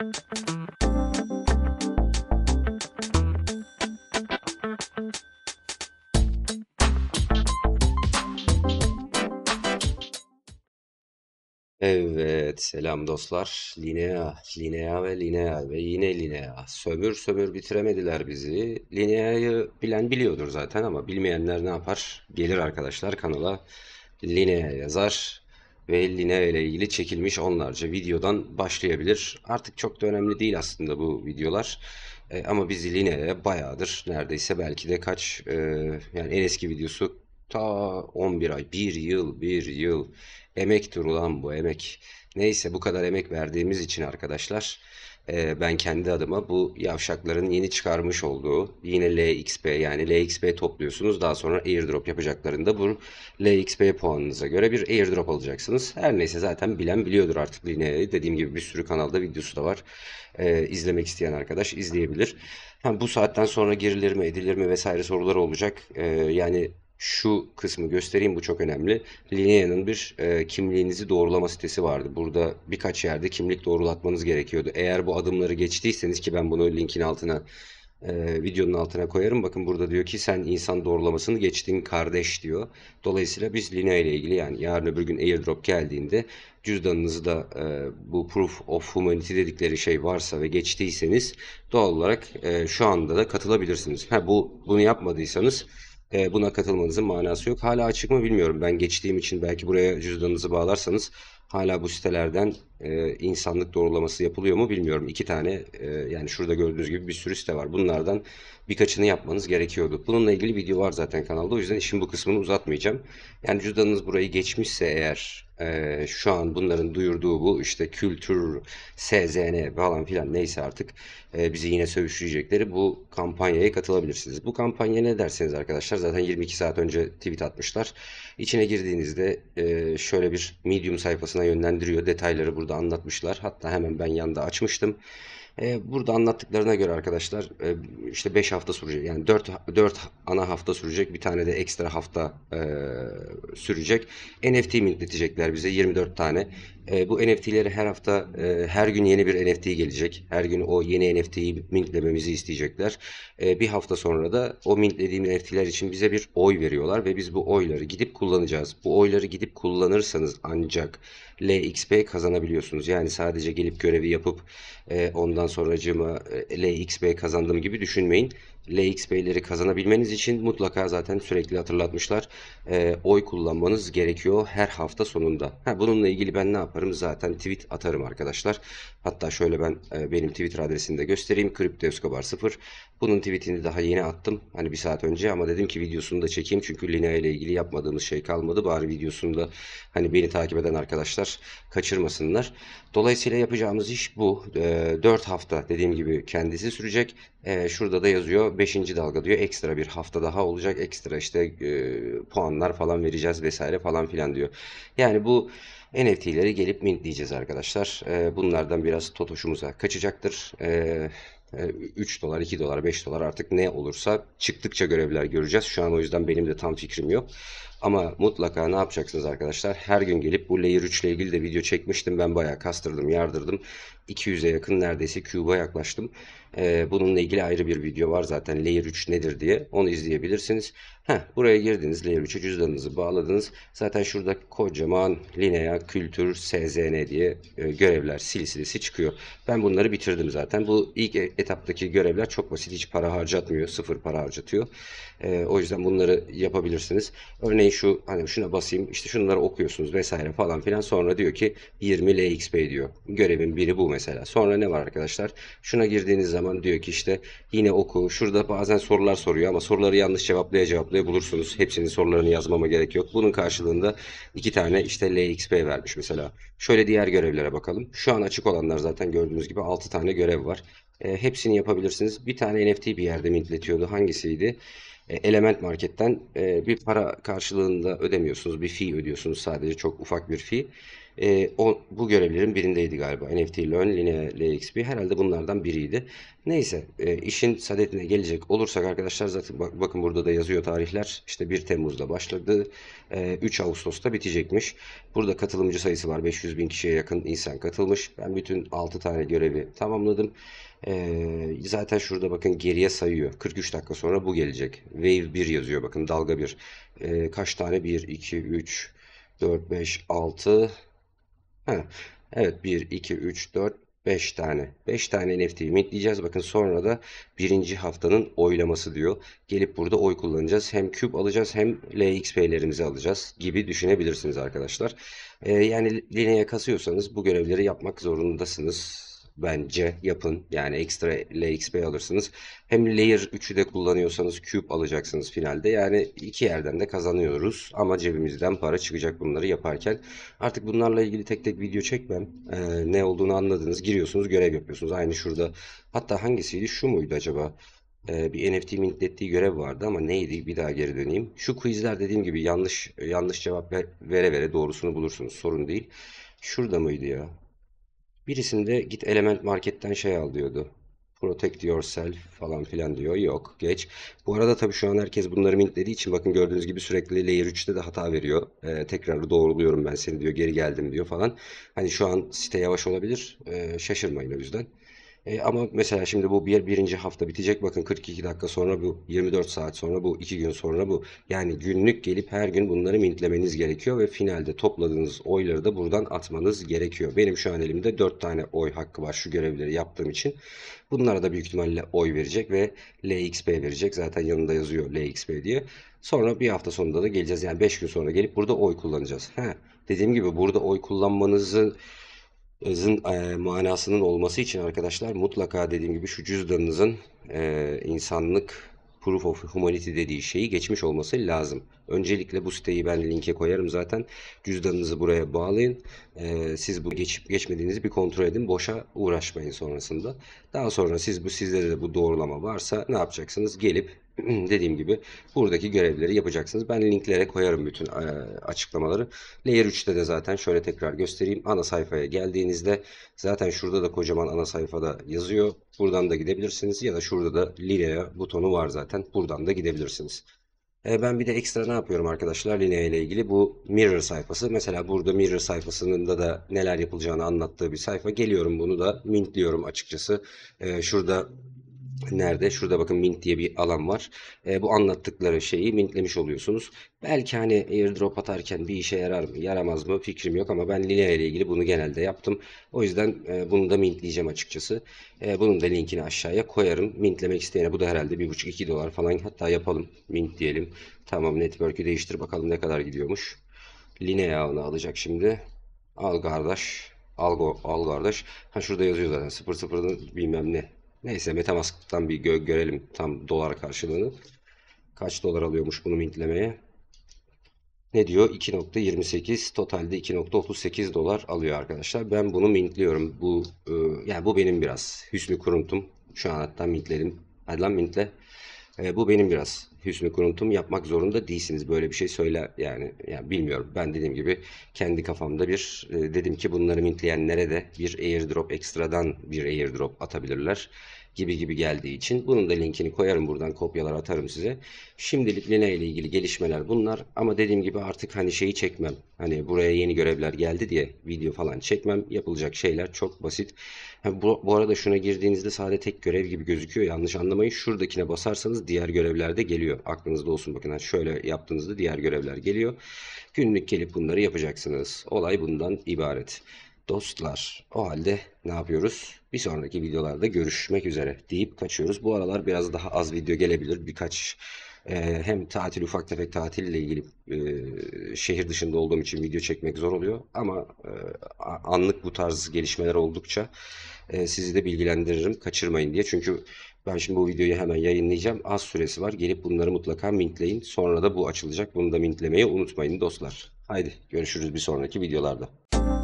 Evet, selam dostlar. Linea, Linea ve Linea ve yine Linea. Sömür sömür bitiremediler bizi. Linea'yı bilen biliyordur zaten ama bilmeyenler ne yapar? Gelir arkadaşlar kanala Linea yazar ve Linea ile ilgili çekilmiş onlarca videodan başlayabilir. Artık çok da önemli değil aslında bu videolar. E, ama biz Linea'ya bayağıdır neredeyse belki de kaç e, yani en eski videosu ta 11 ay, 1 yıl, 1 yıl emek durulan bu emek. Neyse bu kadar emek verdiğimiz için arkadaşlar e, ben kendi adıma bu yavşakların yeni çıkarmış olduğu yine LXP yani LXP topluyorsunuz. Daha sonra airdrop yapacaklarında bu LXP puanınıza göre bir airdrop alacaksınız. Her neyse zaten bilen biliyordur artık Linea'yı. Dediğim gibi bir sürü kanalda videosu da var. E, izlemek isteyen arkadaş izleyebilir. Yani bu saatten sonra girilir mi edilir mi vesaire sorular olacak. E, yani şu kısmı göstereyim bu çok önemli. Linea'nın bir e, kimliğinizi doğrulama sitesi vardı. Burada birkaç yerde kimlik doğrulatmanız gerekiyordu. Eğer bu adımları geçtiyseniz ki ben bunu linkin altına e, videonun altına koyarım. Bakın burada diyor ki sen insan doğrulamasını geçtin kardeş diyor. Dolayısıyla biz Linea ile ilgili yani yarın öbür gün airdrop geldiğinde cüzdanınızı da e, bu proof of humanity dedikleri şey varsa ve geçtiyseniz doğal olarak e, şu anda da katılabilirsiniz. Ha, bu bunu yapmadıysanız e, buna katılmanızın manası yok. Hala açık mı bilmiyorum. Ben geçtiğim için belki buraya cüzdanınızı bağlarsanız Hala bu sitelerden e, insanlık doğrulaması yapılıyor mu bilmiyorum. İki tane e, yani şurada gördüğünüz gibi bir sürü site var. Bunlardan birkaçını yapmanız gerekiyordu. Bununla ilgili video var zaten kanalda. O yüzden işin bu kısmını uzatmayacağım. Yani cüzdanınız burayı geçmişse eğer e, şu an bunların duyurduğu bu işte kültür, SZN falan filan neyse artık e, bizi yine sövüşleyecekleri bu kampanyaya katılabilirsiniz. Bu kampanya ne derseniz arkadaşlar zaten 22 saat önce tweet atmışlar. İçine girdiğinizde e, şöyle bir medium sayfasını sayfasına yönlendiriyor. Detayları burada anlatmışlar. Hatta hemen ben yanda açmıştım. E, burada anlattıklarına göre arkadaşlar e, işte 5 hafta sürecek yani 4, 4 ana hafta sürecek bir tane de ekstra hafta e, sürecek. NFT milletecekler bize 24 tane. E, bu NFT'leri her hafta e, her gün yeni bir NFT gelecek. Her gün o yeni NFT'yi mintlememizi isteyecekler. E, bir hafta sonra da o mintlediğim NFT'ler için bize bir oy veriyorlar ve biz bu oyları gidip kullanacağız. Bu oyları gidip kullanırsanız ancak LXP kazanabiliyorsunuz. Yani sadece gelip görevi yapıp e, ondan sonra e, LXB kazandım gibi düşünmeyin. LXP'leri kazanabilmeniz için mutlaka zaten sürekli hatırlatmışlar. E, oy kullanmanız gerekiyor her hafta sonunda. Ha, bununla ilgili ben ne yaparım? Zaten tweet atarım arkadaşlar. Hatta şöyle ben e, benim Twitter adresini de göstereyim. Kriptoeskobar 0. Bunun tweetini daha yeni attım. Hani bir saat önce ama dedim ki videosunu da çekeyim. Çünkü Linea ile ilgili yapmadığımız şey kalmadı. Bari videosunda hani beni takip eden arkadaşlar kaçırmasınlar. Dolayısıyla yapacağımız iş bu. E, ee, 4 hafta dediğim gibi kendisi sürecek. E, şurada da yazıyor 5. dalga diyor ekstra bir hafta daha olacak ekstra işte e, puanlar falan vereceğiz vesaire falan filan diyor. Yani bu NFT'leri gelip mintleyeceğiz arkadaşlar. E, bunlardan biraz totoşumuza kaçacaktır. E, 3 e, dolar, 2 dolar, 5 dolar artık ne olursa çıktıkça görevler göreceğiz. Şu an o yüzden benim de tam fikrim yok. Ama mutlaka ne yapacaksınız arkadaşlar? Her gün gelip bu layer 3 ile ilgili de video çekmiştim. Ben bayağı kastırdım, yardırdım. 200'e yakın neredeyse cube'a yaklaştım. Ee, bununla ilgili ayrı bir video var zaten layer 3 nedir diye. Onu izleyebilirsiniz. Heh, buraya girdiniz layer 3'e cüzdanınızı bağladınız. Zaten şurada kocaman linea, kültür, SZN diye e, görevler silsilesi çıkıyor. Ben bunları bitirdim zaten. Bu ilk e, etaptaki görevler çok basit. Hiç para harcatmıyor. Sıfır para harcatıyor. E, o yüzden bunları yapabilirsiniz. Örneğin örneğin şu hani şuna basayım işte şunları okuyorsunuz vesaire falan filan sonra diyor ki 20 LXP diyor. Görevin biri bu mesela. Sonra ne var arkadaşlar? Şuna girdiğiniz zaman diyor ki işte yine oku. Şurada bazen sorular soruyor ama soruları yanlış cevaplaya cevaplaya bulursunuz. Hepsinin sorularını yazmama gerek yok. Bunun karşılığında iki tane işte LXP vermiş mesela. Şöyle diğer görevlere bakalım. Şu an açık olanlar zaten gördüğünüz gibi 6 tane görev var. E, hepsini yapabilirsiniz. Bir tane NFT bir yerde mintletiyordu. Hangisiydi? E, element marketten e, bir para karşılığında ödemiyorsunuz. Bir fee ödüyorsunuz sadece çok ufak bir fee e, o, bu görevlerin birindeydi galiba. NFT Learn, Linea, LXP herhalde bunlardan biriydi. Neyse e, işin sadetine gelecek olursak arkadaşlar zaten bak, bakın burada da yazıyor tarihler. İşte 1 Temmuz'da başladı. E, 3 Ağustos'ta bitecekmiş. Burada katılımcı sayısı var. 500 bin kişiye yakın insan katılmış. Ben bütün 6 tane görevi tamamladım. E, zaten şurada bakın geriye sayıyor. 43 dakika sonra bu gelecek. Wave 1 yazıyor bakın dalga 1. E, kaç tane? 1, 2, 3, 4, 5, 6, evet 1, 2, 3, 4, 5 tane. 5 tane NFT'yi mintleyeceğiz. Bakın sonra da birinci haftanın oylaması diyor. Gelip burada oy kullanacağız. Hem küp alacağız hem LXP'lerimizi alacağız gibi düşünebilirsiniz arkadaşlar. Ee, yani lineye kasıyorsanız bu görevleri yapmak zorundasınız bence yapın. Yani ekstra LXP alırsınız. Hem Layer 3'ü de kullanıyorsanız Cube alacaksınız finalde. Yani iki yerden de kazanıyoruz ama cebimizden para çıkacak bunları yaparken. Artık bunlarla ilgili tek tek video çekmem. Ee, ne olduğunu anladınız. Giriyorsunuz görev yapıyorsunuz. Aynı şurada. Hatta hangisiydi? Şu muydu acaba? Ee, bir NFT mintlettiği görev vardı ama neydi bir daha geri döneyim. Şu quizler dediğim gibi yanlış yanlış cevap vere vere doğrusunu bulursunuz sorun değil. Şurada mıydı ya? Birisinde git element marketten şey al diyordu. Protect yourself falan filan diyor. Yok geç. Bu arada tabii şu an herkes bunları mintlediği için bakın gördüğünüz gibi sürekli layer 3'te de hata veriyor. Ee, tekrar doğruluyorum ben seni diyor geri geldim diyor falan. Hani şu an site yavaş olabilir. Ee, şaşırmayın o yüzden. E, ama mesela şimdi bu bir, birinci hafta bitecek. Bakın 42 dakika sonra bu, 24 saat sonra bu, 2 gün sonra bu. Yani günlük gelip her gün bunları mintlemeniz gerekiyor ve finalde topladığınız oyları da buradan atmanız gerekiyor. Benim şu an elimde 4 tane oy hakkı var şu görevleri yaptığım için. Bunlara da büyük ihtimalle oy verecek ve LXP verecek. Zaten yanında yazıyor LXP diye. Sonra bir hafta sonunda da geleceğiz. Yani 5 gün sonra gelip burada oy kullanacağız. He, dediğim gibi burada oy kullanmanızı ızın e, manasının olması için arkadaşlar mutlaka dediğim gibi şu cüzdanınızın e, insanlık proof of humanity dediği şeyi geçmiş olması lazım. Öncelikle bu siteyi ben linke koyarım zaten. Cüzdanınızı buraya bağlayın. Ee, siz bu geçip geçmediğinizi bir kontrol edin. Boşa uğraşmayın sonrasında. Daha sonra siz bu sizlere de bu doğrulama varsa ne yapacaksınız? Gelip dediğim gibi buradaki görevleri yapacaksınız. Ben linklere koyarım bütün e, açıklamaları. Layer 3'te de zaten şöyle tekrar göstereyim. Ana sayfaya geldiğinizde zaten şurada da kocaman ana sayfada yazıyor. Buradan da gidebilirsiniz ya da şurada da linea butonu var zaten. Buradan da gidebilirsiniz. E, ben bir de ekstra ne yapıyorum arkadaşlar Linea ile ilgili bu mirror sayfası. Mesela burada mirror sayfasının da da neler yapılacağını anlattığı bir sayfa. Geliyorum bunu da mintliyorum açıkçası. E, şurada Nerede? Şurada bakın mint diye bir alan var. E, bu anlattıkları şeyi mintlemiş oluyorsunuz. Belki hani airdrop atarken bir işe yarar mı yaramaz mı fikrim yok ama ben Linea ile ilgili bunu genelde yaptım. O yüzden e, bunu da mintleyeceğim açıkçası. E, bunun da linkini aşağıya koyarım. Mintlemek isteyene bu da herhalde 1.5-2 dolar falan hatta yapalım. Mint diyelim. Tamam network'ü değiştir bakalım ne kadar gidiyormuş. Linea onu alacak şimdi. Al kardeş. Al, al kardeş. Ha şurada yazıyor zaten 00 bilmem ne Neyse Metamask'tan bir gö görelim tam dolar karşılığını. Kaç dolar alıyormuş bunu mintlemeye? Ne diyor? 2.28 totalde 2.38 dolar alıyor arkadaşlar. Ben bunu mintliyorum. Bu e, yani bu benim biraz hüsnü kuruntum. Şu an hatta mintledim. Hadi lan mintle. E, bu benim biraz hüsnü kuruntum yapmak zorunda değilsiniz. Böyle bir şey söyle yani, yani bilmiyorum. Ben dediğim gibi kendi kafamda bir e, dedim ki bunları mintleyenlere de bir airdrop ekstradan bir airdrop atabilirler gibi gibi geldiği için bunun da linkini koyarım buradan kopyalar atarım size. Şimdilik Linea ile ilgili gelişmeler bunlar ama dediğim gibi artık hani şeyi çekmem. Hani buraya yeni görevler geldi diye video falan çekmem. Yapılacak şeyler çok basit. bu, bu arada şuna girdiğinizde sadece tek görev gibi gözüküyor. Yanlış anlamayın. Şuradakine basarsanız diğer görevler de geliyor. Aklınızda olsun bakın. Yani şöyle yaptığınızda diğer görevler geliyor. Günlük gelip bunları yapacaksınız. Olay bundan ibaret dostlar. O halde ne yapıyoruz? Bir sonraki videolarda görüşmek üzere deyip kaçıyoruz. Bu aralar biraz daha az video gelebilir. Birkaç e, hem tatil ufak tefek tatille ilgili e, şehir dışında olduğum için video çekmek zor oluyor. Ama e, anlık bu tarz gelişmeler oldukça e, sizi de bilgilendiririm. Kaçırmayın diye. Çünkü ben şimdi bu videoyu hemen yayınlayacağım. Az süresi var. Gelip bunları mutlaka mintleyin. Sonra da bu açılacak. Bunu da mintlemeyi unutmayın dostlar. Haydi görüşürüz bir sonraki videolarda.